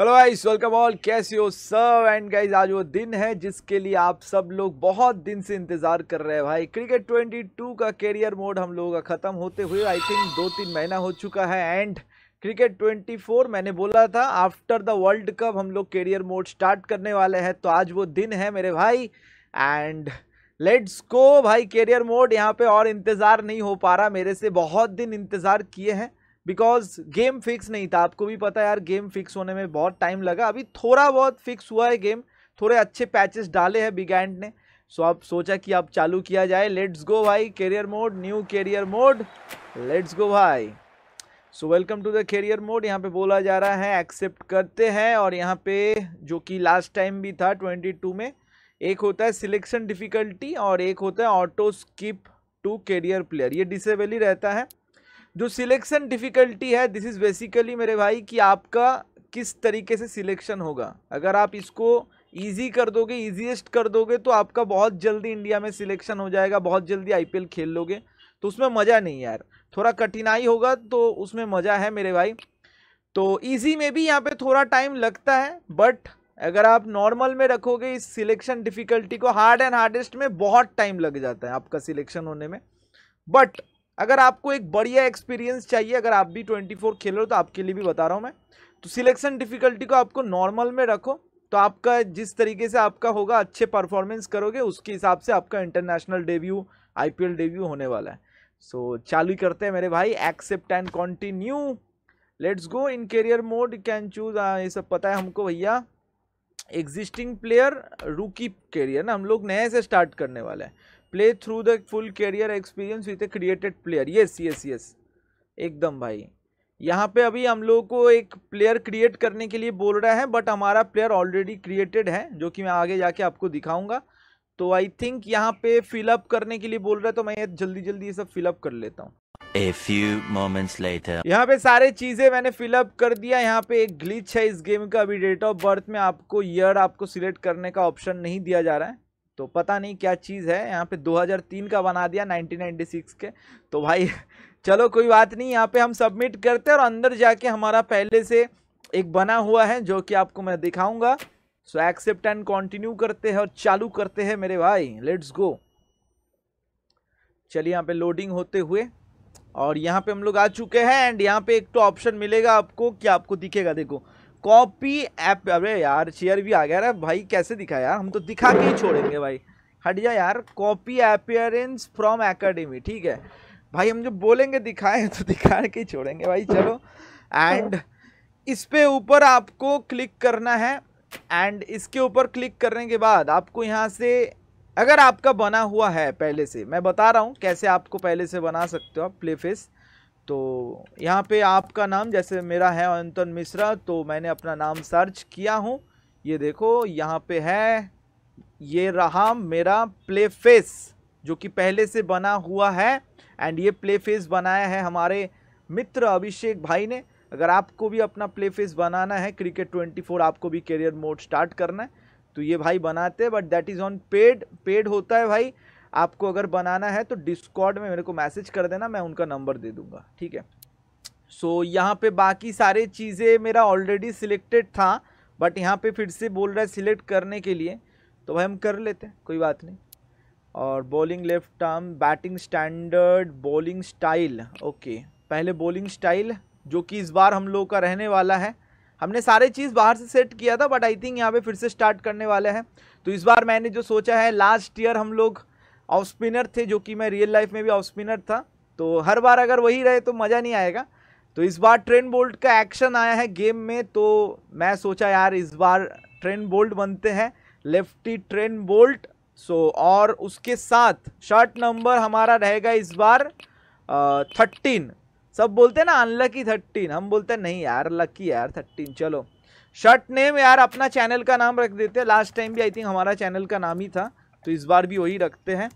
Hello guys welcome all कैसे हो सब एंड गाइस आज वो दिन है जिसके लिए आप सब लोग बहुत दिन से इंतज़ार कर रहे हैं भाई क्रिकेट 22 का कैरियर मोड हम लोगों का ख़त्म होते हुए आई थिंक दो तीन महीना हो चुका है एंड क्रिकेट 24 मैंने बोला था आफ्टर द वर्ल्ड कप हम लोग कैरियर मोड स्टार्ट करने वाले हैं तो आज वो दिन है मेरे भाई एंड लेट्स गो भाई कैरियर मोड यहाँ पे और इंतज़ार नहीं हो पा रहा मेरे से बहुत दिन इंतज़ार किए हैं बिकॉज गेम फिक्स नहीं था आपको भी पता है यार गेम फिक्स होने में बहुत टाइम लगा अभी थोड़ा बहुत फिक्स हुआ है गेम थोड़े अच्छे पैचेस डाले हैं बिग एंड ने सो आप सोचा कि आप चालू किया जाए लेट्स गो भाई career mode new career mode let's go भाई so welcome to the career mode यहाँ पे बोला जा रहा है एक्सेप्ट करते हैं और यहाँ पे जो कि लास्ट टाइम भी था 22 में एक होता है सिलेक्शन डिफ़िकल्टी और एक होता है auto skip to career player ये डिसेबल ही रहता है जो सिलेक्शन डिफ़िकल्टी है दिस इज़ बेसिकली मेरे भाई कि आपका किस तरीके से सिलेक्शन होगा अगर आप इसको ईजी कर दोगे ईजीएस्ट कर दोगे तो आपका बहुत जल्दी इंडिया में सिलेक्शन हो जाएगा बहुत जल्दी आईपीएल खेल लोगे तो उसमें मज़ा नहीं यार थोड़ा कठिनाई होगा तो उसमें मज़ा है मेरे भाई तो ईजी में भी यहाँ पे थोड़ा टाइम लगता है बट अगर आप नॉर्मल में रखोगे इस सिलेक्शन डिफ़िकल्टी को हार्ड एंड हार्डेस्ट में बहुत टाइम लग जाता है आपका सिलेक्शन होने में बट अगर आपको एक बढ़िया एक्सपीरियंस चाहिए अगर आप भी ट्वेंटी फोर खेल रहे हो तो आपके लिए भी बता रहा हूँ मैं तो सिलेक्शन डिफ़िकल्टी को आपको नॉर्मल में रखो तो आपका जिस तरीके से आपका होगा अच्छे परफॉर्मेंस करोगे उसके हिसाब से आपका इंटरनेशनल डेब्यू आई डेब्यू होने वाला है सो so, चालू करते हैं मेरे भाई accept and continue let's go in career mode can choose ये सब पता है हमको भैया एग्जिस्टिंग प्लेयर रूकी कैरियर ना हम लोग नए से स्टार्ट करने वाले हैं play through the full career experience with a created player yes yes yes एकदम भाई यहाँ पे अभी हम लोगों को एक प्लेयर क्रिएट करने के लिए बोल रहा है बट हमारा प्लेयर ऑलरेडी क्रिएटेड है जो कि मैं आगे जाके आपको दिखाऊंगा तो आई थिंक यहाँ पे फिलअप करने के लिए बोल रहा है तो मैं जल्दी जल्दी ये सब फिलअप कर लेता हूँ A few moments later. यहाँ पे सारे चीजें मैंने फिलअप कर दिया यहाँ पे एक ग्लिच है इस गेम का अभी डेट ऑफ बर्थ में आपको ईयर आपको सिलेक्ट करने का ऑप्शन नहीं दिया जा रहा है तो पता नहीं क्या चीज़ है यहाँ पे 2003 का बना दिया 1996 के तो भाई चलो कोई बात नहीं यहाँ पे हम सबमिट करते हैं और अंदर जाके हमारा पहले से एक बना हुआ है जो कि आपको मैं दिखाऊंगा सो एक्सेप्ट एंड कंटिन्यू करते हैं और चालू करते हैं मेरे भाई लेट्स गो चलिए यहाँ पे लोडिंग होते हुए और यहाँ पे हम लोग आ चुके हैं एंड यहाँ पे एक तो ऑप्शन मिलेगा आपको क्या आपको दिखेगा देखो कॉपी ऐप अरे यार चेयर भी आ गया रहा भाई कैसे दिखा यार हम तो दिखा के ही छोड़ेंगे भाई हट जा यार कॉपी अपियरेंस फ्रॉम एकेडमी ठीक है भाई हम जो बोलेंगे दिखाएं तो दिखा के ही छोड़ेंगे भाई चलो एंड इस पे ऊपर आपको क्लिक करना है एंड इसके ऊपर क्लिक करने के बाद आपको यहाँ से अगर आपका बना हुआ है पहले से मैं बता रहा हूँ कैसे आपको पहले से बना सकते हो आप प्लेफेस तो यहाँ पे आपका नाम जैसे मेरा है अंतन मिश्रा तो मैंने अपना नाम सर्च किया हूँ ये देखो यहाँ पे है ये रहा मेरा प्ले फेस जो कि पहले से बना हुआ है एंड ये प्ले फेस बनाया है हमारे मित्र अभिषेक भाई ने अगर आपको भी अपना प्ले फेस बनाना है क्रिकेट 24 आपको भी करियर मोड स्टार्ट करना है तो ये भाई बनाते हैं but that is on paid paid होता है भाई आपको अगर बनाना है तो डिस्कॉर्ड में मेरे को मैसेज कर देना मैं उनका नंबर दे दूँगा ठीक है सो so, यहाँ पे बाकी सारे चीज़ें मेरा ऑलरेडी सिलेक्टेड था बट यहाँ पे फिर से बोल रहा है सिलेक्ट करने के लिए तो भाई हम कर लेते हैं कोई बात नहीं और bowling left arm batting standard bowling style okay पहले बॉलिंग स्टाइल जो कि इस बार हम लोग का रहने वाला है हमने सारे चीज़ बाहर से सेट किया था बट आई थिंक यहाँ पे फिर से स्टार्ट करने वाले हैं तो इस बार मैंने जो सोचा है लास्ट ईयर हम लोग ऑफ स्पिनर थे जो कि मैं रियल लाइफ में भी ऑफ स्पिनर था तो हर बार अगर वही रहे तो मज़ा नहीं आएगा तो इस बार ट्रेन बोल्ट का एक्शन आया है गेम में तो मैं सोचा यार इस बार ट्रेन बोल्ट बनते हैं लेफ्टी ट्रेन बोल्ट सो और उसके साथ शर्ट नंबर हमारा रहेगा इस बार थर्टीन सब बोलते हैं ना अनलकी थर्टीन हम बोलते हैं नहीं यार लकी यार थर्टीन चलो शर्ट नेम यार अपना चैनल का नाम रख देते हैं लास्ट टाइम भी आई थिंक हमारा चैनल का नाम ही था तो इस बार भी वही रखते हैं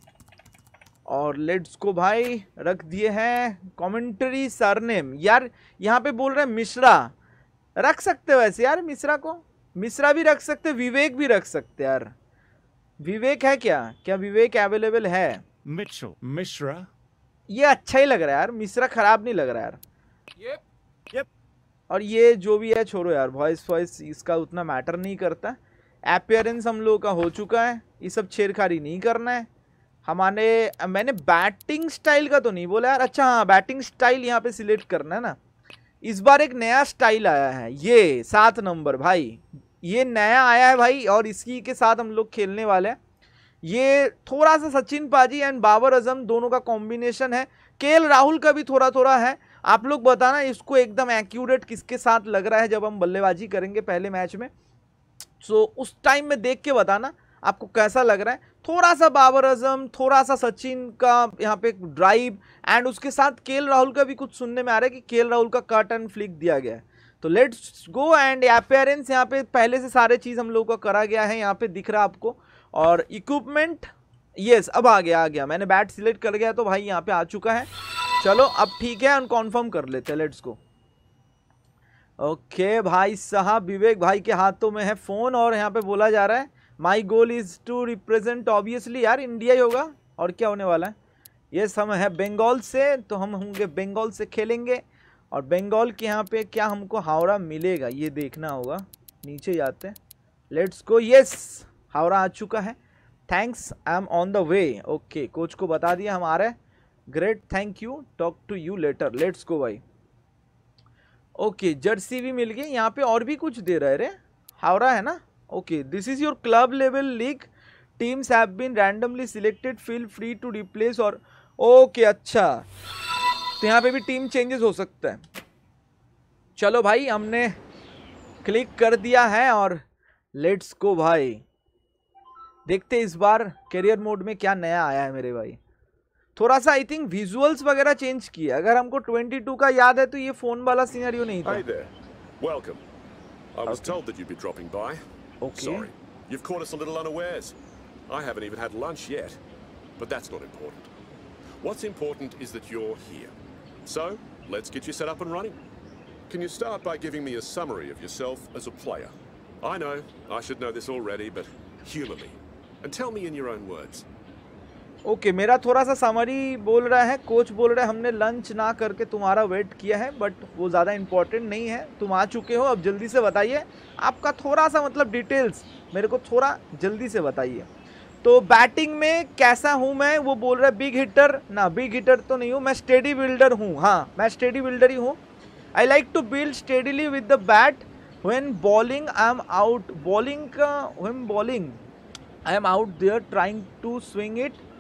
और लेट्स को भाई रख दिए हैं कमेंट्री सरनेम यार यहाँ पे बोल रहे हैं मिश्रा रख सकते वैसे यार मिश्रा को मिश्रा भी रख सकते विवेक भी रख सकते यार विवेक है क्या क्या विवेक अवेलेबल है मिशो मिश्रा ये अच्छा ही लग रहा है यार मिश्रा खराब नहीं लग रहा यार येप, येप। और ये जो भी है छोड़ो यार वॉइस वॉइस इसका उतना मैटर नहीं करता अपेयरेंस हम लोगों का हो चुका है ये सब छेड़खानी नहीं करना है हमारे मैंने बैटिंग स्टाइल का तो नहीं बोला यार अच्छा हाँ बैटिंग स्टाइल यहाँ पे सिलेक्ट करना है ना इस बार एक नया स्टाइल आया है ये सात नंबर भाई ये नया आया है भाई और इसी के साथ हम लोग खेलने वाले हैं ये थोड़ा सा सचिन पाजी एंड बाबर अजम दोनों का कॉम्बिनेशन है के राहुल का भी थोड़ा थोड़ा है आप लोग बताना इसको एकदम एक्यूरेट किसके साथ लग रहा है जब हम बल्लेबाजी करेंगे पहले मैच में सो उस टाइम में देख के बताना आपको कैसा लग रहा है थोड़ा सा बाबर अजम थोड़ा सा सचिन का यहाँ पे ड्राइव एंड उसके साथ केएल राहुल का भी कुछ सुनने में आ रहा है कि केएल राहुल का कट एंड फ्लिक दिया गया है तो लेट्स गो एंड अपेयरेंस यहाँ पे पहले से सारे चीज़ हम लोगों का करा गया है यहाँ पे दिख रहा आपको और इक्विपमेंट यस अब आ गया आ गया मैंने बैट सिलेक्ट कर गया तो भाई यहाँ पे आ चुका है चलो अब ठीक है कॉन्फर्म कर लेते हैं लेट्स गो ओके भाई साहब विवेक भाई के हाथों में है फ़ोन और यहाँ पे बोला जा रहा है my goal is to represent obviously यार इंडिया ही होगा और क्या होने वाला है ये हम है बंगाल से तो हम होंगे बंगाल से खेलेंगे और बंगाल के यहाँ पे क्या हमको हावड़ा मिलेगा ये देखना होगा नीचे जाते हैं लेट्स गो यस हावड़ा आ चुका है thanks I am on the way okay coach को बता दिया हम आ रहे हैं great thank you talk to you later let's go भाई ओके जर्सी भी मिल गई यहाँ पे और भी कुछ दे रहा है रे हावड़ा है ना okay this is your club level league teams have been randomly selected feel free to replace और ओके अच्छा तो यहाँ पे भी टीम चेंजेस हो सकता है चलो भाई हमने क्लिक कर दिया है और लेट्स को भाई देखते इस बार करियर मोड में क्या नया आया है मेरे भाई थोड़ा सा आई थिंक विजुअल्स वगैरह चेंज किया अगर हमको 22 का याद है तो ये फोन वाला सिनेरियो नहीं था welcome I was told that you be dropping by okay sorry you have caught us a little unawares I haven't even had lunch yet but that's not important what's important is that you are here so let's get you set up and running Can you start by giving me a summary of yourself as a player? I know, I should know this already, but humor me. And tell me in your own words, okay okay, मेरा थोड़ा सा summary बोल रहा है coach बोल रहा है हमने लंच ना करके तुम्हारा वेट किया है बट वो ज़्यादा इम्पॉर्टेंट नहीं है तुम आ चुके हो अब जल्दी से बताइए आपका थोड़ा सा मतलब डिटेल्स मेरे को थोड़ा जल्दी से बताइए तो बैटिंग में कैसा हूँ मैं वो बोल रहा है बिग हिटर ना बिग हिटर तो नहीं हूँ मैं स्टेडी बिल्डर हूँ हाँ मैं स्टेडी बिल्डर ही हूँ I like to build steadily with the bat when bowling I am out bowling का when bowling I am out there trying to swing it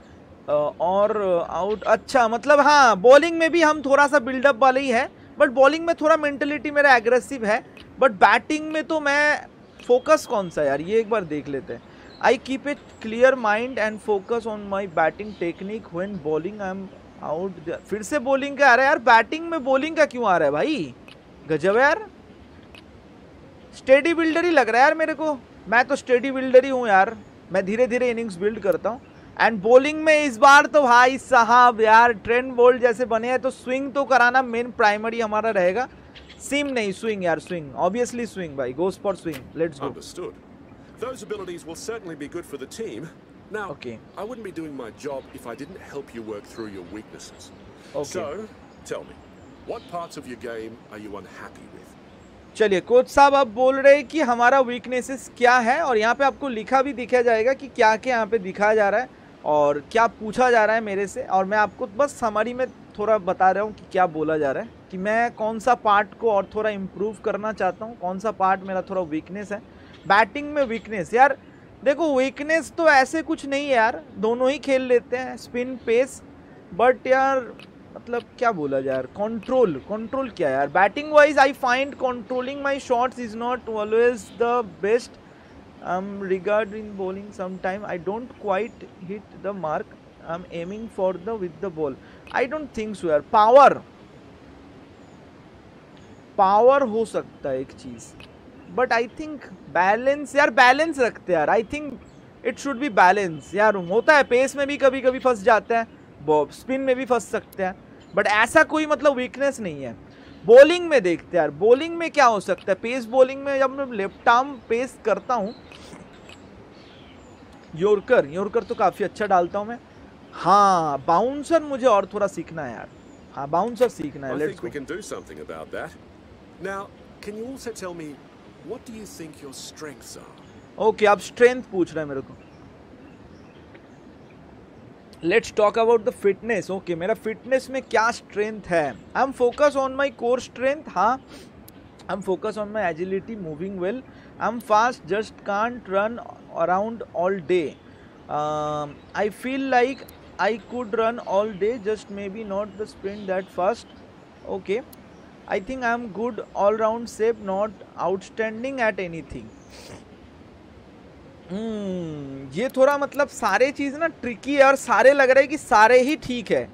और आउट अच्छा मतलब हाँ बॉलिंग में भी हम थोड़ा सा बिल्डअप वाले ही है बट बॉलिंग में थोड़ा मेंटेलिटी मेरा एग्रेसिव है बट बैटिंग में तो मैं फोकस कौन सा यार ये एक बार देख लेते हैं I keep it clear mind and focus on my batting technique when bowling I am out फिर से बॉलिंग का आ रहा है यार बैटिंग में बॉलिंग का क्यों आ रहा है भाई गजब यार स्टेडी बिल्डर ही लग रहा है यार मेरे को मैं तो स्टेडी बिल्डर ही हूँ यार मैं धीरे धीरे इनिंग्स बिल्ड करता हूँ एंड बॉलिंग में इस बार तो भाई साहब यार ट्रेंड बोल्ड जैसे बने हैं तो स्विंग तो कराना मेन प्राइमरी हमारा रहेगा सिम नहीं स्विंग यार स्विंग ऑब्वियसली स्विंग भाई goes for swing let's go those abilities will certainly be good for the team now okay I wouldn't be doing my job if I didn't help you work through your weaknesses okay so tell me what parts of your game are you unhappy with चलिए coach साहब आप बोल रहे हैं कि हमारा weaknesses क्या है और यहाँ पे आपको लिखा भी दिखाया जाएगा कि क्या क्या यहाँ पे दिखाया जा रहा है और क्या पूछा जा रहा है मेरे से और मैं आपको बस हमारी में थोड़ा बता रहा हूँ कि क्या बोला जा रहा है कि मैं कौन सा पार्ट को और थोड़ा इम्प्रूव करना चाहता हूँ कौन सा पार्ट मेरा थोड़ा वीकनेस है बैटिंग में वीकनेस यार देखो वीकनेस तो ऐसे कुछ नहीं है यार दोनों ही खेल लेते हैं स्पिन पेस बट यार मतलब क्या बोला यार कंट्रोल कंट्रोल क्या यार batting wise I find controlling my shots is not always the best um, regarding bowling sometime I don't quite hit the mark I'm aiming for the with the ball I don't think so यार power power हो सकता है एक चीज़ but I think balance यार balance रखते यार I think it should be balance यार होता है पेस में भी कभी कभी फंस जाते हैं स्पिन में भी फंस सकते हैं बट ऐसा कोई मतलब वीकनेस नहीं है बॉलिंग में देखते यार बॉलिंग में क्या हो सकता है पेस बॉलिंग में जब मैं लेफ्ट आर्म पेस करता हूँ योरकर योरकर तो काफ़ी अच्छा डालता हूँ मैं हाँ बाउंसर मुझे और थोड़ा सीखना है यार हाँ बाउंसर सीखना है let's we can do something about that. Now, can you also tell me what do you think your strengths are? Okay आप स्ट्रेंथ पूछ रहे हैं मेरे को let's talk about the fitness okay मेरा फिटनेस में क्या स्ट्रेंथ है I am focus on my core strength हाँ I am focus on my agility moving well I am fast just can't run around all day I feel like I could run all day just maybe not the sprint that first okay I think I am good all round safe not outstanding at anything hmm, ये थोड़ा मतलब सारे चीज़ ना tricky है और सारे लग रहे हैं कि सारे ही ठीक है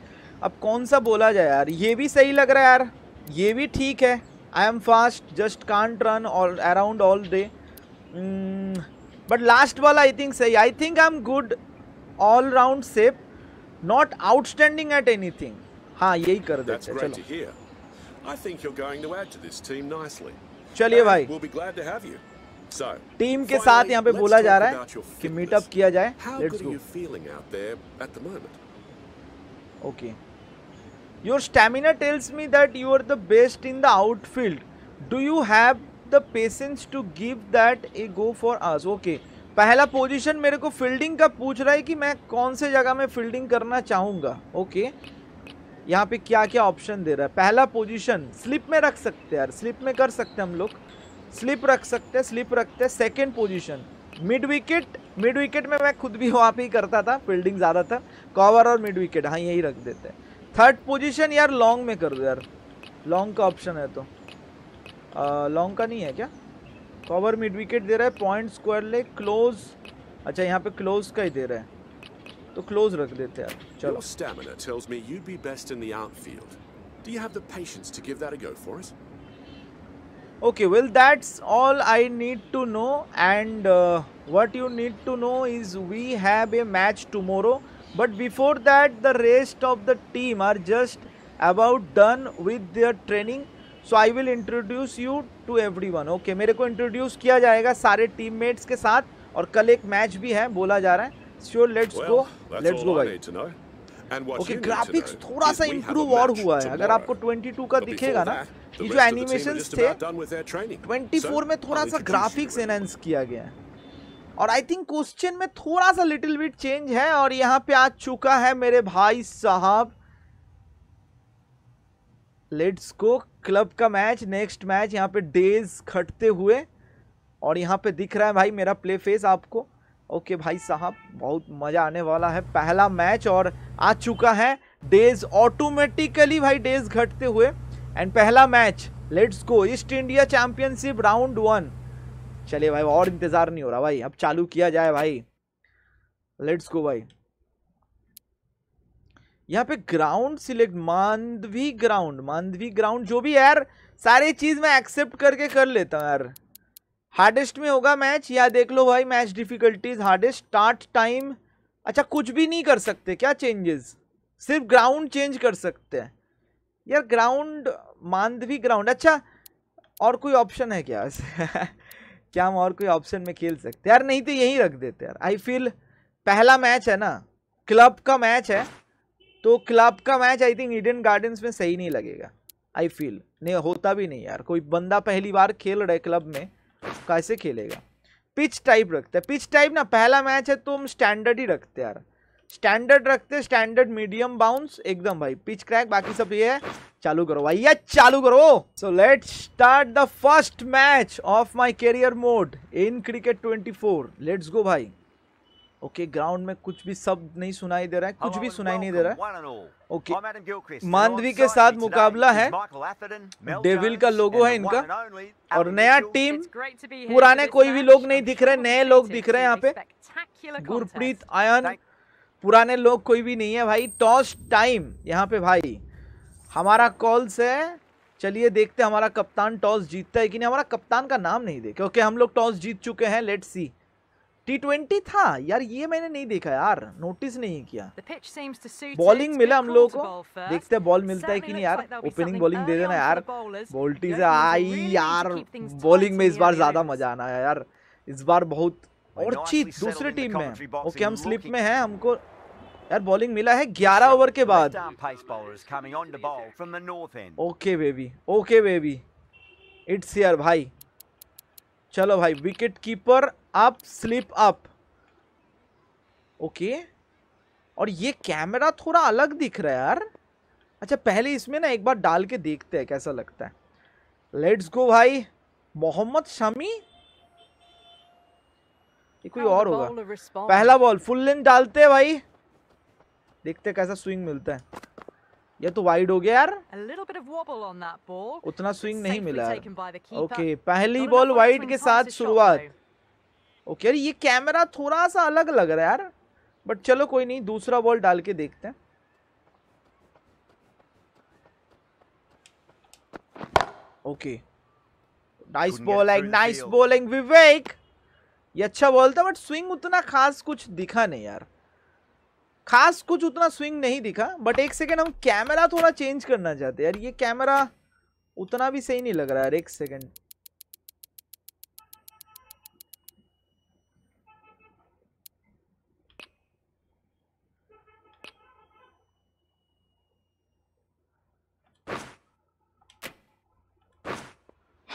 अब कौन सा बोला जाए यार ये भी सही लग रहा है यार ये भी ठीक है I am fast just can't run all around all day but last वाला आई थिंक सही I think I am good all round safe not outstanding at anything हाँ यही कर देते चलिए भाई टीम के साथ यहाँ पे बोला जा रहा है कि मीटअप किया जाए let's go okay your stamina tells me that you are the best in the outfield do you have the patience to give that a go for us okay पहला पोजीशन मेरे को फील्डिंग का पूछ रहा है कि मैं कौन से जगह में फील्डिंग करना चाहूँगा ओके okay. यहाँ पे क्या क्या ऑप्शन दे रहा है पहला पोजीशन स्लिप में रख सकते हैं यार स्लिप में कर सकते हैं हम लोग स्लिप रख सकते हैं स्लिप रखते हैं second position mid wicket mid wicket में मैं खुद भी वहाँ पे ही करता था फील्डिंग ज़्यादातर कवर और मिड विकेट हाँ यही रख देते हैं थर्ड पोजिशन यार लॉन्ग में कर दो यार लॉन्ग का ऑप्शन है तो लॉन्ग का नहीं है क्या कवर मिड विकेट दे रहा है पॉइंट स्क्वायर ले क्लोज अच्छा यहाँ पे क्लोज का ही दे रहा है तो क्लोज रख देते यार चलो stamina tells me you be best in the outfield do you have the patience to give that a go for us okay well that's all I need to know and what you need to know is we have a match tomorrow but before that the rest of the team are just about done with their training so I will introduce you to everyone okay मेरे को introduce किया जाएगा सारे team mates के साथ और कल एक मैच भी है बोला जा रहा है sure let's go let's go भाई ओके ग्राफिक्स थोड़ा सा इम्प्रूव और हुआ है अगर आपको ट्वेंटी टू का दिखेगा ना ये जो एनिमेशन थे 24 में थोड़ा सा ग्राफिक्स एनहेंस किया गया है और आई थिंक क्वेश्चन में थोड़ा सा लिटिल बिट चेंज है और यहाँ पे आ चुका है मेरे भाई साहब लेट्स गो क्लब का मैच नेक्स्ट मैच यहाँ पे डेज खटते हुए और यहाँ पे दिख रहा है भाई मेरा प्ले फेस आपको ओके भाई साहब बहुत मज़ा आने वाला है पहला मैच और आ चुका है डेज ऑटोमेटिकली भाई डेज घटते हुए एंड पहला match let's go East India championship round one चलिए भाई और इंतज़ार नहीं हो रहा भाई अब चालू किया जाए भाई लेट्स गो भाई यहाँ पे ground select Mandhavi ground Mandhavi ground जो भी यार सारी चीज़ मैं एक्सेप्ट करके कर लेता हूँ यार हार्डेस्ट में होगा मैच या देख लो भाई match difficulties hardest start time अच्छा कुछ भी नहीं कर सकते क्या चेंजेस सिर्फ ग्राउंड चेंज कर सकते हैं यार ग्राउंड मांधवी ग्राउंड अच्छा और कोई ऑप्शन है क्या क्या हम और कोई ऑप्शन में खेल सकते यार नहीं तो यही रख देते यार आई फील पहला मैच है ना क्लब का मैच है तो क्लब का match I think Eden Gardens में सही नहीं लगेगा आई फील नहीं होता भी नहीं यार कोई बंदा पहली बार खेल रहा है क्लब में कैसे तो खेलेगा पिच टाइप रखते हैं पिच टाइप ना पहला मैच है तो हम स्टैंडर्ड ही रखते यार स्टैंडर्ड रखते स्टैंडर्ड मीडियम बाउंस एकदम भाई पिच क्रैक बाकी सब ये है चालू करो भाई ये चालू करो so let start the first match of my career mode in cricket 24 let's go भाई ओके okay, ग्राउंड में कुछ भी सब नहीं सुनाई दे रहा है कुछ भी सुनाई नहीं दे रहा है ओके okay. मांडवी के साथ मुकाबला है डेविल का लोगो है इनका और नया टीम पुराने कोई भी लोग नहीं दिख रहे नए लोग दिख रहे हैं यहाँ पे गुरप्रीत आयन पुराने लोग कोई भी नहीं है भाई टॉस टाइम यहाँ पे भाई हमारा कॉल्स है चलिए देखते हैं हमारा कप्तान टॉस जीतता है कि नहीं हमारा कप्तान का नाम नहीं देखे ओके हम लोग टॉस जीत चुके हैं लेट सी टी ट्वेंटी था यार ये मैंने नहीं देखा यार नोटिस नहीं किया बॉलिंग मिला हम लोगों को देखते हैं बॉल मिलता है कि नहीं यार ओपनिंग बॉलिंग दे देना यार बोल्टी से आई यार बॉलिंग में इस बार ज्यादा मजा आना है यार इस बार बहुत और चीत दूसरी टीम में ओके हम स्लिप में हैं हमको यार बॉलिंग मिला है 11 ओवर के बाद okay baby okay baby it's यार भाई चलो भाई wicket keeper up slip up okay और ये कैमरा थोड़ा अलग दिख रहा है यार अच्छा पहले इसमें ना एक बार डाल के देखते हैं कैसा लगता है लेट्स गो भाई मोहम्मद शमी ये कोई और होगा पहला बॉल फुल लेंथ डालते हैं भाई देखते कैसा स्विंग मिलता है ये तो वाइड हो गया यार उतना स्विंग नहीं मिला ओके पहली बॉल वाइड के साथ शुरुआत ओके यार ये कैमरा थोड़ा सा अलग लग रहा है यार बट चलो कोई नहीं दूसरा बॉल डाल के देखते हैं okay nice bowling nice bowling Vivek ये अच्छा बॉल था बट स्विंग उतना खास कुछ दिखा नहीं यार खास कुछ उतना स्विंग नहीं दिखा बट एक सेकेंड हम कैमरा थोड़ा चेंज करना चाहते यार ये कैमरा उतना भी सही नहीं लग रहा यार एक सेकेंड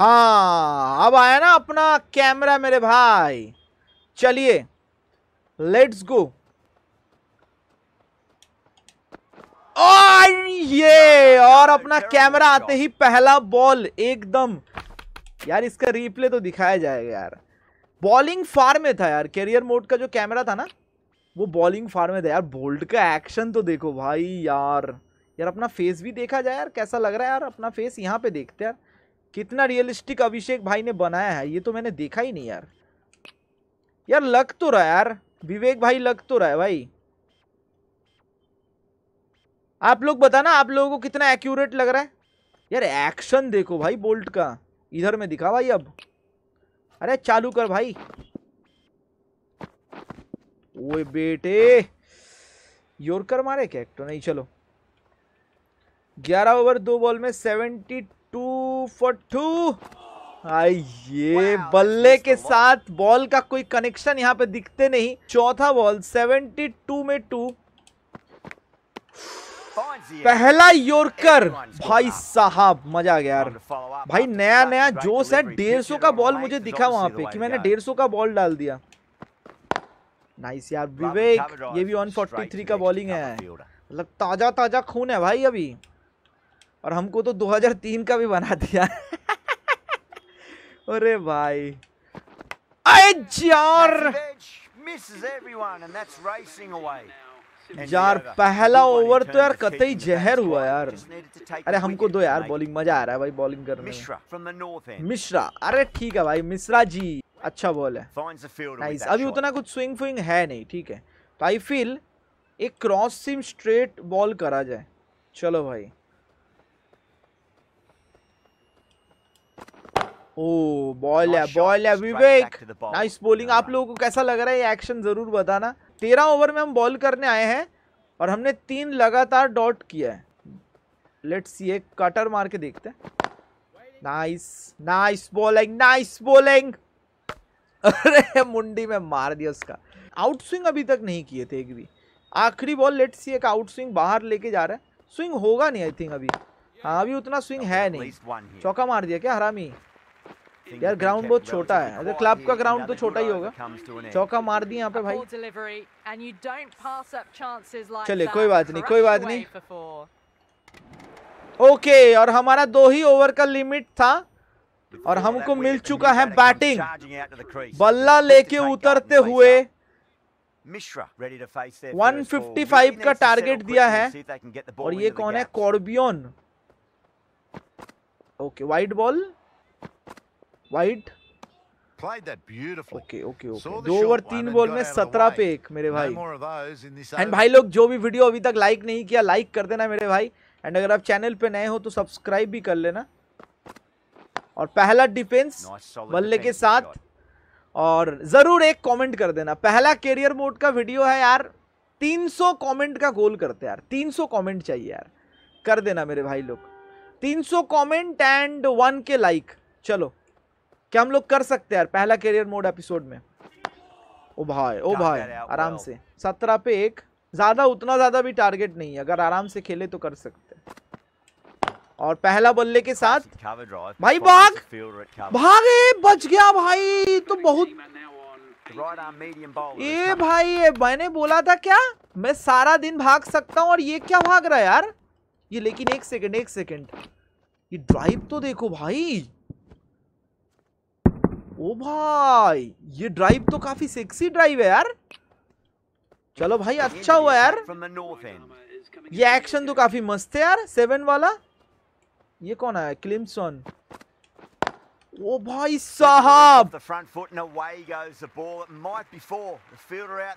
हाँ अब आया ना अपना कैमरा मेरे भाई चलिए लेट्स गो और ये और अपना कैमरा आते ही पहला बॉल एकदम यार इसका रिप्ले तो दिखाया जाएगा यार बॉलिंग फार में था यार कैरियर मोड का जो कैमरा था ना वो बॉलिंग फार में था यार बोल्ट का एक्शन तो देखो भाई यार यार अपना फेस भी देखा जाए यार कैसा लग रहा है यार अपना फेस यहाँ पे देखते यार कितना रियलिस्टिक अभिषेक भाई ने बनाया है ये तो मैंने देखा ही नहीं यार यार लग तो रहा यार विवेक भाई लग तो रहा है भाई आप लोग बताना आप लोगों को कितना एक्यूरेट लग रहा है यार एक्शन देखो भाई बोल्ट का इधर में दिखा भाई अब अरे चालू कर भाई ओए बेटे कर मारे क्या एक्टो तो नहीं चलो ग्यारह ओवर दो बॉल में सेवेंटी टू फॉर टू ये बल्ले के साथ बॉल का कोई कनेक्शन यहाँ पे दिखते नहीं चौथा बॉल सेवेंटी टू में टू पहला योरकर भाई साहब मजा आ गया यार भाई नया नया जोश है डेढ़ सौ का बॉल मुझे दिखा वहां पे कि मैंने डेढ़ सौ का बॉल डाल दिया नाइस यार विवेक ये भी 143 का बॉलिंग है मतलब ताजा ताजा खून है भाई अभी और हमको तो 2003 का भी बना दिया अरे भाई यार यार पहला ओवर तो यार कतई जहर हुआ यार अरे हमको दो तो यार बॉलिंग मजा आ रहा है भाई बॉलिंग करने मिश्रा अरे ठीक है भाई मिश्रा जी अच्छा बॉल है नाइस अभी उतना कुछ स्विंग फ्विंग है नहीं ठीक है तो आई फील एक क्रॉस सिम स्ट्रेट बॉल करा जाए चलो भाई ओ बॉल है बॉल है विवेक नाइस बॉलिंग आप लोगों को कैसा लग रहा है ये एक्शन जरूर बताना तेरह ओवर में हम बॉल करने आए हैं और हमने तीन लगातार डॉट किया है लेट्स ये कटर मार के देखते हैं nice nice bowling nice bowling अरे मुंडी में मार दिया उसका आउट स्विंग अभी तक नहीं किए थे एक भी आखिरी बॉल लेट्स सी एक आउट स्विंग बाहर लेके जा रहा है स्विंग होगा नहीं आई थिंक अभी हाँ अभी उतना स्विंग है नहीं चौका मार दिया क्या हरामी यार ग्राउंड बहुत छोटा है अगर क्लब का ग्राउंड तो छोटा ही होगा चौका मार दी यहाँ पे भाई चले कोई बात नहीं कोई बात नहीं ओके और हमारा दो ही ओवर का लिमिट था और हमको मिल चुका है बैटिंग बल्ला लेके उतरते हुए 155 का टारगेट दिया है और ये कौन है कॉर्बियन okay wide ball wide okay okay okay दो ओवर तीन बॉल में सत्रह पे एक मेरे भाई एंड भाई लोग जो भी वीडियो अभी तक लाइक नहीं किया लाइक कर देना मेरे भाई एंड अगर आप चैनल पे नए हो तो सब्सक्राइब भी कर लेना और पहला डिफेंस बल्ले के साथ और जरूर एक कमेंट कर देना पहला कैरियर मोड का वीडियो है यार 300 कमेंट का गोल करते यार 300 कमेंट चाहिए यार कर देना मेरे भाई लोग 300 comment and one K like चलो क्या हम लोग कर सकते हैं यार पहला करियर मोड एपिसोड में ओ भाई ओ भाई आराम से सत्रह पे एक ज़्यादा उतना ज़्यादा भी टारगेट नहीं है अगर आराम से खेले तो कर सकते और पहला बल्ले के साथ भाई भाग भागे बच गया भाई तो बहुत ये भाई ये मैंने बोला था क्या मैं सारा दिन भाग सकता हूँ और ये क्या भाग रहा है यार ये लेकिन एक सेकंड एक सेकंड ये ड्राइव तो देखो भाई ओ भाई ये ड्राइव तो काफी सेक्सी ड्राइव है यार चलो भाई अच्छा हुआ यार ये एक्शन तो काफी मस्त है यार सेवन वाला ये कौन आया क्लिमसन ओ भाई साहब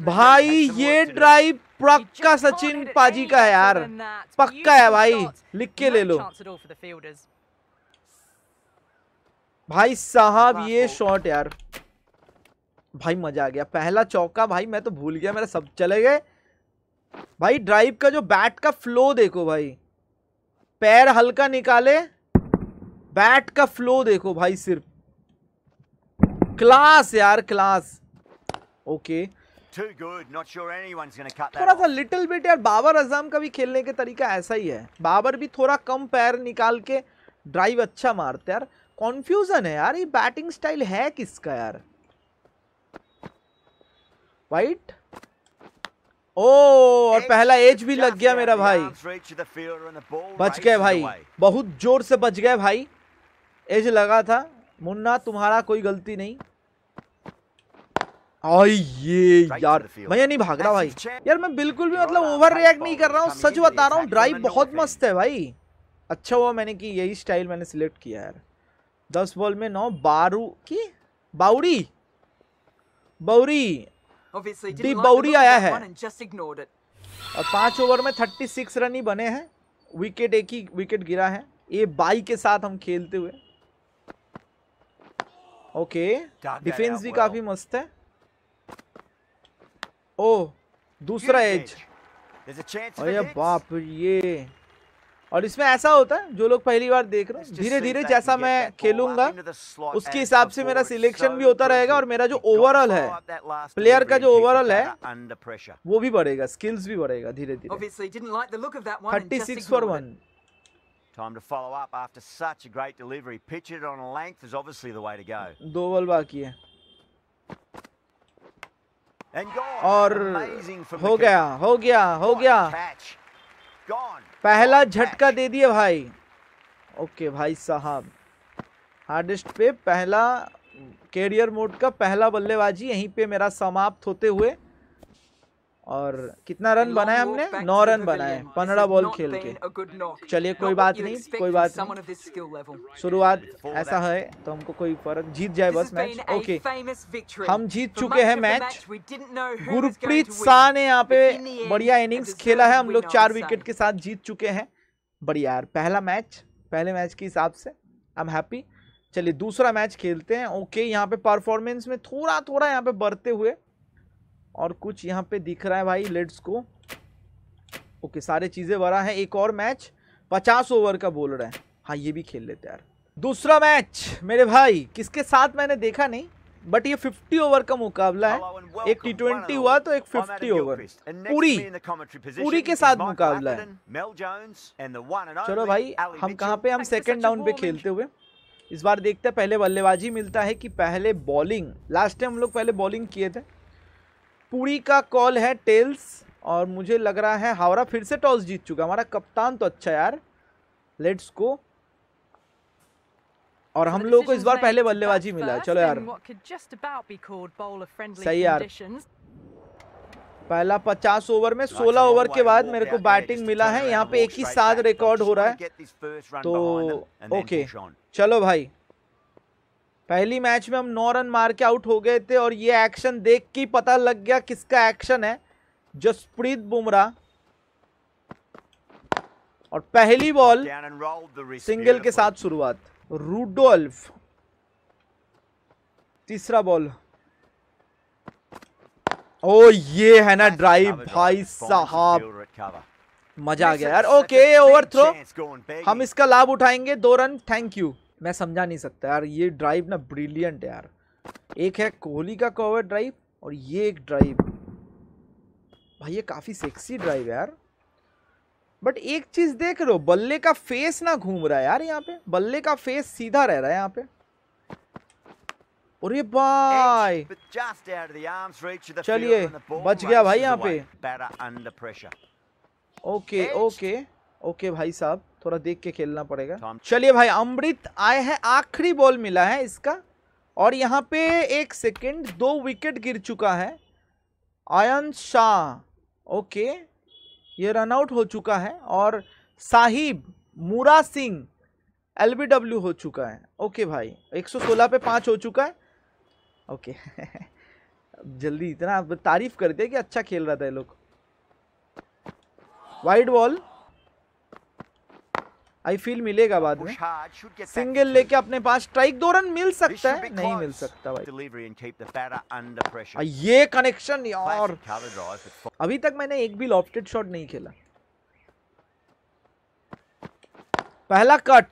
भाई ये ड्राइव पक्का सचिन पाजी का है यार पक्का है भाई लिख के ले लो भाई साहब ये शॉट यार भाई मजा आ गया पहला चौका भाई मैं तो भूल गया मेरा सब चले गए भाई ड्राइव का जो बैट का फ्लो देखो भाई पैर हल्का निकाले बैट का फ्लो देखो भाई सिर्फ क्लास यार क्लास ओके थोड़ा सा लिटिल बिट यार बाबर अजम का भी खेलने के तरीका ऐसा ही है बाबर भी थोड़ा कम पैर निकाल के ड्राइव अच्छा मारते यार कॉन्फ्यूजन है यार ये बैटिंग स्टाइल है किसका यार वाइट ओ oh, और पहला एज भी लग गया मेरा भाई बच गए भाई बहुत जोर से बच गए भाई एज लगा था मुन्ना तुम्हारा कोई गलती नहीं ये यार मैं नहीं भाग रहा भाई यार मैं बिल्कुल भी मतलब ओवर रिएक्ट नहीं कर रहा हूँ सच बता रहा हूँ ड्राइव बहुत मस्त है भाई अच्छा हुआ मैंने कि यही स्टाइल मैंने सिलेक्ट किया यार दस बॉल में नौ बारू की बाउरी बउरी डी बौरी आया है और पांच ओवर में थर्टी सिक्स रन ही बने हैं विकेट एक ही विकेट गिरा है ये बाई के साथ हम खेलते हुए ओके डिफेंस भी काफी मस्त है ओ oh, दूसरा एज अरे बाप ये और इसमें ऐसा होता है जो लोग पहली बार देख रहे हैं धीरे धीरे जैसा मैं खेलूंगा उसके हिसाब से मेरा सिलेक्शन भी होता रहेगा और मेरा जो ओवरऑल है प्लेयर का जो ओवरऑल है वो भी बढ़ेगा स्किल्स भी बढ़ेगा धीरे धीरे thirty six for one Time to follow up after such a great delivery. Pitch it on a length is obviously the way to go. दो बॉल बाकी है और हो गया हो गया हो गया पहला झटका दे दिया भाई ओके भाई साहब हार्डेस्ट पे पहला कैरियर मोड का पहला बल्लेबाजी यहीं पे मेरा समाप्त होते हुए और कितना रन बनाया हमने नौ रन बनाए पंद्रह बॉल खेल के चलिए कोई बात नहीं कोई बात नहीं शुरुआत ऐसा है तो हमको कोई फर्क जीत जाए बस मैच ओके हम जीत चुके हैं मैच गुरप्रीत शाह ने यहाँ पे बढ़िया इनिंग्स खेला है हम लोग चार विकेट के साथ जीत चुके हैं बढ़िया यार पहला मैच पहले मैच के हिसाब से आई एम हैप्पी चलिए दूसरा मैच खेलते हैं ओके यहाँ पे परफॉर्मेंस में थोड़ा थोड़ा यहाँ पे बढ़ते हुए और कुछ यहाँ पे दिख रहा है भाई लेट्स को ओके सारे चीज़ें भरा है एक और मैच पचास ओवर का बोल रहे हैं हाँ ये भी खेल लेते यार दूसरा मैच मेरे भाई किसके साथ मैंने देखा नहीं बट ये 50 ओवर का मुकाबला है एक टी ट्वेंटी हुआ तो एक 50 ओवर पूरी पूरी के साथ मुकाबला है चलो भाई हम कहां पे हम सेकंड डाउन पे खेलते हुए इस बार देखते हैं पहले बल्लेबाजी मिलता है कि पहले बॉलिंग लास्ट टाइम हम लोग पहले बॉलिंग किए थे पूरी का कॉल है टेल्स और मुझे लग रहा है हावड़ा फिर से टॉस जीत चुका हमारा कप्तान तो अच्छा यार लेट्स गो और हम लोगों को इस बार पहले बल्लेबाजी मिला चलो यार सही यार पहला 50 ओवर में 16 ओवर के बाद मेरे को बैटिंग मिला है यहाँ पे एक ही साथ रिकॉर्ड हो रहा है तो ओके चलो भाई पहली मैच में हम नौ रन मार के आउट हो गए थे और ये एक्शन देख के पता लग गया किसका एक्शन है जसप्रीत बुमराह और पहली बॉल सिंगल के साथ शुरुआत रूडोल्फ तीसरा बॉल ओ ये है ना ड्राइव भाई साहब मजा आ गया यार ओके ओवर थ्रो हम इसका लाभ उठाएंगे दो रन थैंक यू मैं समझा नहीं सकता यार ये ड्राइव ना ब्रिलियंट है यार एक है कोहली का कवर ड्राइव और ये एक ड्राइव भाई ये काफ़ी सेक्सी ड्राइव है यार बट एक चीज़ देख रहे हो बल्ले का फेस ना घूम रहा है यार यहाँ पे बल्ले का फेस सीधा रह रहा है यहाँ पे चलिए बच गया भाई यहाँ पे ओके ओके ओके भाई साहब थोड़ा देख के खेलना पड़ेगा तो चलिए भाई अमृत आए हैं आखिरी बॉल मिला है इसका और यहाँ पे एक सेकंड दो विकेट गिर चुका है आयन शाह ओके ये रन आउट हो चुका है और साहिब मुरा सिंह एल हो चुका है ओके भाई 116 पे पाँच हो चुका है ओके जल्दी इतना तारीफ कर दिया कि अच्छा खेल रहा था ये लोग वाइड बॉल आई फील मिलेगा बाद में सिंगल लेके अपने पास स्ट्राइक दो रन मिल सकता है नहीं मिल सकता भाई ये कनेक्शन यार अभी तक मैंने एक भी लॉफ्टेड शॉट नहीं खेला पहला कट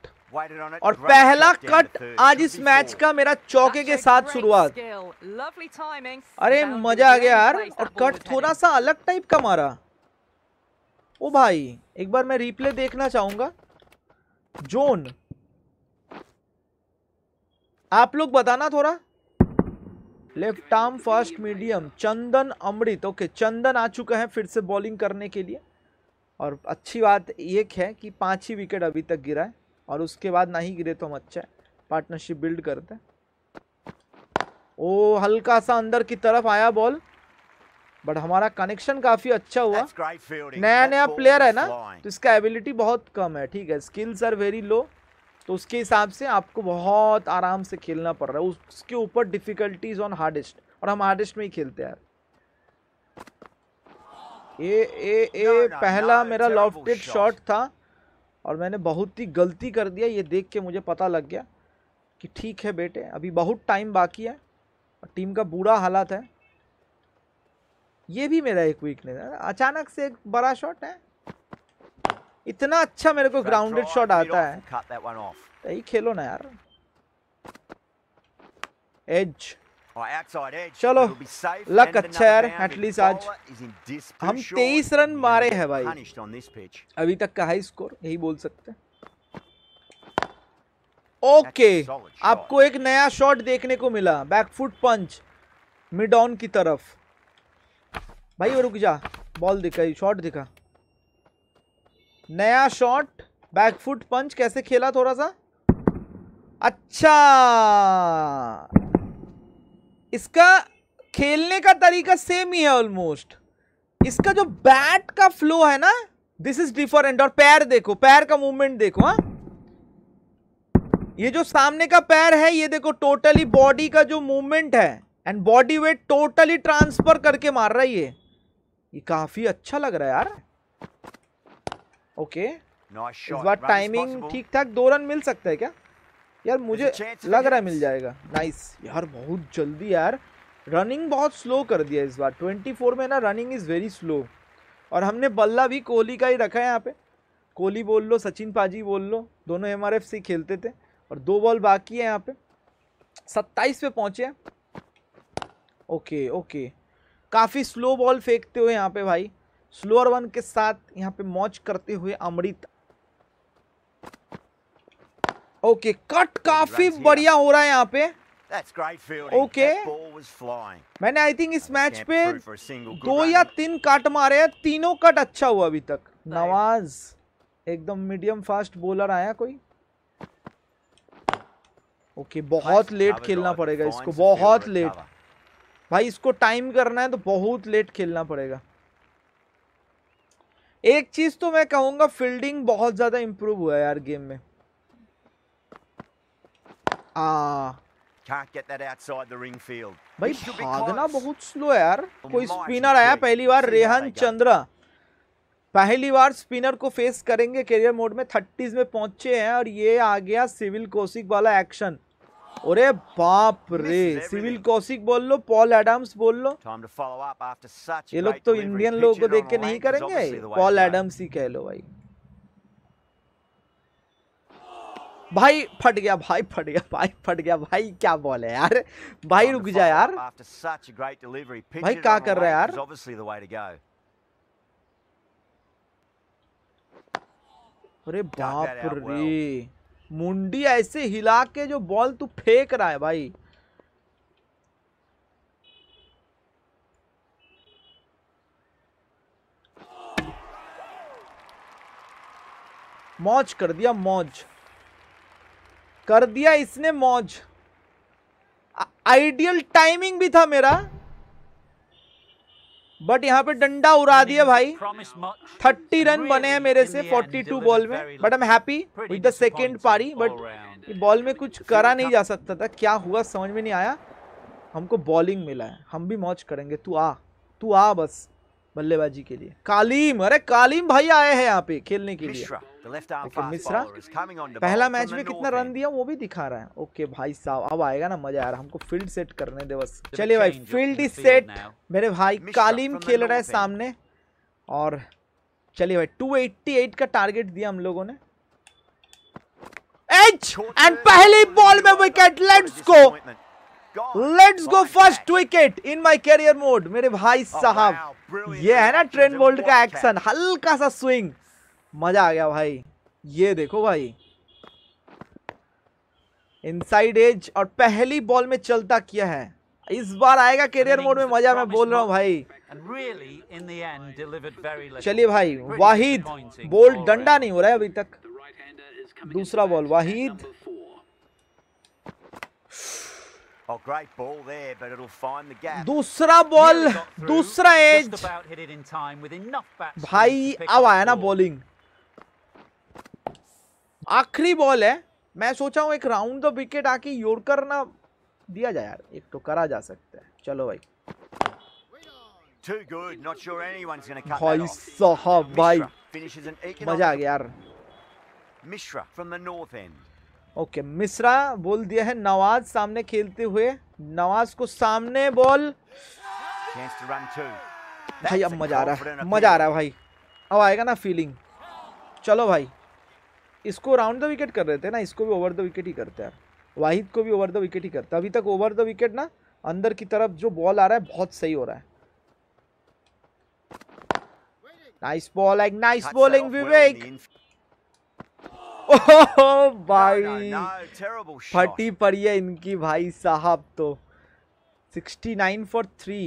और पहला कट आज इस मैच का मेरा चौके के साथ शुरुआत अरे मजा आ गया यार और कट थोड़ा सा अलग टाइप का मारा ओ भाई एक बार मैं रिप्ले देखना चाहूंगा जोन आप लोग बताना थोड़ा left arm fast medium Chandan Amrit okay Chandan आ चुका है फिर से बॉलिंग करने के लिए और अच्छी बात एक है कि पांच ही विकेट अभी तक गिरा है और उसके बाद ना ही गिरे तो हम अच्छा है पार्टनरशिप बिल्ड करते हैं ओ हल्का सा अंदर की तरफ आया बॉल बट हमारा कनेक्शन काफ़ी अच्छा हुआ नया नया प्लेयर है ना तो इसका एबिलिटी बहुत कम है ठीक है स्किल्स आर वेरी लो तो उसके हिसाब से आपको बहुत आराम से खेलना पड़ रहा है उसके ऊपर डिफ़िकल्टीज ऑन हार्डेस्ट और हम हार्डेस्ट में ही खेलते हैं ए ए ए पहला मेरा लॉफ्टेड शॉट था और मैंने बहुत ही गलती कर दिया ये देख के मुझे पता लग गया कि ठीक है बेटे अभी बहुत टाइम बाकी है और टीम का बुरा हालात है ये भी मेरा एक वीकनेस है अचानक से एक बड़ा शॉट है इतना अच्छा मेरे को ग्राउंडेड शॉट आता है यही खेलो ना यार एज चलो लक अच्छा यार एटलीस्ट आज हम तेईस रन मारे हैं भाई अभी तक का हाई स्कोर यही बोल सकते हैं ओके okay, आपको एक नया शॉट देखने को मिला बैकफुट पंच मिड ऑन की तरफ भाई रुक जा बॉल दिखा शॉट दिखा नया शॉट बैकफुट पंच कैसे खेला थोड़ा सा अच्छा इसका खेलने का तरीका सेम ही है ऑलमोस्ट इसका जो बैट का फ्लो है ना दिस इज डिफरेंट और पैर देखो पैर का मूवमेंट देखो हाँ ये जो सामने का पैर है ये देखो टोटली बॉडी का जो मूवमेंट है and body weight totally transfer करके मार रहा है ये ये काफी अच्छा लग रहा है यार ओके इस बार टाइमिंग ठीक ठाक दो रन मिल सकता है क्या यार मुझे लग रहा है मिल जाएगा नाइस यार बहुत जल्दी यार रनिंग बहुत स्लो कर दिया इस बार 24 में ना रनिंग इज़ वेरी स्लो और हमने बल्ला भी कोहली का ही रखा है यहाँ पे कोहली बोल लो सचिन पाजी बोल लो दोनों एम से खेलते थे और दो बॉल बाकी है यहाँ पे सत्ताईस पे पहुँचे ओके ओके काफ़ी स्लो बॉल फेंकते हुए यहाँ पे भाई स्लोअर वन के साथ यहाँ पे मौज करते हुए अमृत ओके कट काफी बढ़िया हो रहा है यहाँ पे ओके okay. मैंने आई थिंक इस मैच पे दो या तीन कट मारे हैं तीनों कट अच्छा हुआ अभी तक नवाज एकदम मीडियम फास्ट बॉलर आया कोई ओके okay, बहुत लेट खेलना पड़ेगा इसको बहुत लेट भाई इसको टाइम करना है तो बहुत लेट खेलना पड़ेगा एक चीज तो मैं कहूंगा फील्डिंग बहुत ज्यादा इंप्रूव हुआ यार गेम में आ भाई भागना बहुत स्लो है यार हाँ। oh, कोई स्पिनर आया पहली बार रेहन चंद्रा पहली बार स्पिनर को फेस करेंगे करियर मोड में थर्टीज में पहुंचे हैं और ये आ गया सिविल कोशिक वाला एक्शन अरे बाप रे सिविल कौशिक बोल लो पॉल एडम्स बोल लो ये लोग तो इंडियन लोगों को देख के नहीं करेंगे पॉल एडम्स ही कह लो भाई भाई फट गया भाई फट गया भाई फट गया भाई क्या बोले है यार भाई रुक जा यार भाई क्या कर रहा है यार अरे बाप रे मुंडी ऐसे हिला के जो बॉल तू फेंक रहा है भाई मौज कर दिया मौज कर दिया इसने मौज आइडियल टाइमिंग भी था मेरा बट यहाँ पे डंडा उड़ा दिया भाई थर्टी रन बने हैं मेरे से फोर्टी टू बॉल में but I am happy with the second पारी बट बॉल में कुछ करा नहीं जा सकता था क्या हुआ समझ में नहीं आया हमको बॉलिंग मिला है हम भी मौज करेंगे तू आ तू आ बस बल्लेबाजी के लिए कालीम अरे कालीम भाई आए हैं यहाँ पे खेलने के लिए मिश्रा पहला मैच में कितना रन दिया वो भी दिखा रहा है ओके भाई साहब अब आएगा ना मजा आ रहा है हमको फील्ड सेट करने दे बस चलिए भाई फील्ड इज सेट मेरे भाई कालीम खेल रहा है सामने और चलिए भाई 288 का टारगेट दिया हम लोगों ने एच एंड पहली बॉल में wicket let's go let's go first wicket in my career mode मेरे भाई oh, साहब ये है ना ट्रेंड बोल्ट का एक्शन हल्का सा स्विंग मजा आ गया भाई ये देखो भाई इनसाइड एज और पहली बॉल में चलता किया है इस बार आएगा कैरियर मोड में मजा मैं बोल रहा हूँ भाई चलिए भाई वाहिद बोल डंडा नहीं हो रहा है अभी तक दूसरा ball Wahid Oh, great ball there, but it'll find the gap. दूसरा बॉल दूसरा एज भाई अब आया ना बॉलिंग आखिरी बॉल है मैं सोचा हूँ एक राउंड द विकेट आके योरकर ना दिया जाए यार एक तो करा जा सकता है चलो भाई भाई साहब भाई मजा आ गया यार Mishra from the north end okay Mishra बोल दिया है नवाज सामने खेलते हुए नवाज को सामने बॉल भाई अब मजा आ रहा है मजा आ रहा है भाई अब आएगा ना फीलिंग चलो भाई इसको राउंड द विकेट कर रहे थे ना इसको भी ओवर द विकेट ही करते हैं वाहिद को भी ओवर द विकेट ही करते अभी तक ओवर द विकेट ना अंदर की तरफ जो बॉल आ रहा है बहुत सही हो रहा है नाइस बॉल एक नाइस बॉलिंग विवेक ओह भाई फटी पड़ी है इनकी भाई साहब तो 69 फॉर थ्री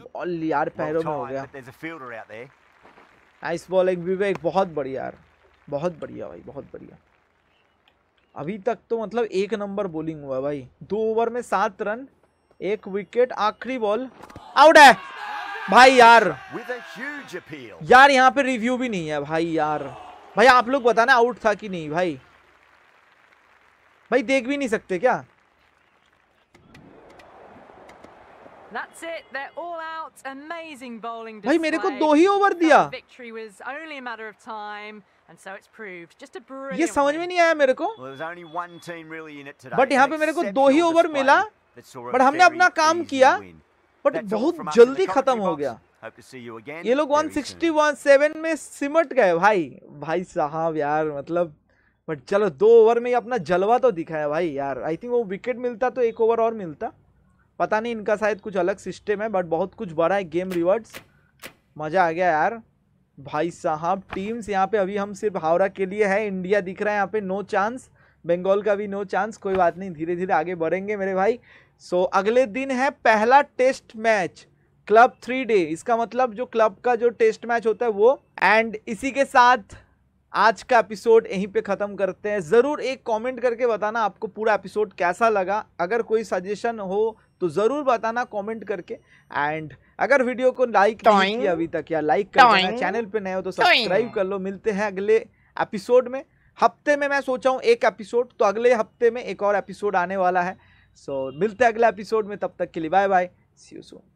बॉल यार पैरों में हो गया नाइस बॉलिंग विवेक बहुत बढ़िया यार बहुत बढ़िया भाई बहुत बढ़िया अभी तक तो मतलब एक नंबर बॉलिंग हुआ भाई दो ओवर में सात रन एक विकेट आखिरी बॉल आउट है भाई यार यार यहाँ पे रिव्यू भी नहीं है भाई यार भाई आप लोग बताना आउट था कि नहीं भाई भाई देख भी नहीं सकते क्या That's it. They're all out. Amazing bowling display. भाई मेरे को दो ही ओवर दिया victory was only a matter of time and so it's proved just a brilliant ये समझ में नहीं आया मेरे को बट यहाँ पे मेरे को दो ही ओवर मिला बट हमने अपना काम किया बट बहुत जल्दी खत्म हो गया ये लोग 161.7 में सिमट गए भाई भाई साहब यार मतलब बट चलो दो ओवर में अपना जलवा तो दिखाया भाई यार आई थिंक वो विकेट मिलता तो एक ओवर और मिलता पता नहीं इनका शायद कुछ अलग सिस्टम है बट बहुत कुछ बड़ा है गेम रिवर्ड्स मज़ा आ गया यार भाई साहब टीम्स यहाँ पे अभी हम सिर्फ हावड़ा के लिए है इंडिया दिख रहा है यहाँ पे नो चांस बंगाल का भी नो चांस कोई बात नहीं धीरे धीरे आगे बढ़ेंगे मेरे भाई सो so, अगले दिन है पहला test match club three day इसका मतलब जो क्लब का जो टेस्ट मैच होता है वो एंड इसी के साथ आज का एपिसोड यहीं पे ख़त्म करते हैं ज़रूर एक कमेंट करके बताना आपको पूरा एपिसोड कैसा लगा अगर कोई सजेशन हो तो ज़रूर बताना कमेंट करके एंड अगर वीडियो को लाइक नहीं किया अभी तक या लाइक कर देना चैनल पे नए हो तो सब्सक्राइब कर लो मिलते हैं अगले एपिसोड में हफ्ते में मैं सोचा हूँ एक एपिसोड तो अगले हफ्ते में एक और एपिसोड आने वाला है सो so, मिलते हैं अगले एपिसोड में तब तक के लिए bye bye see you Son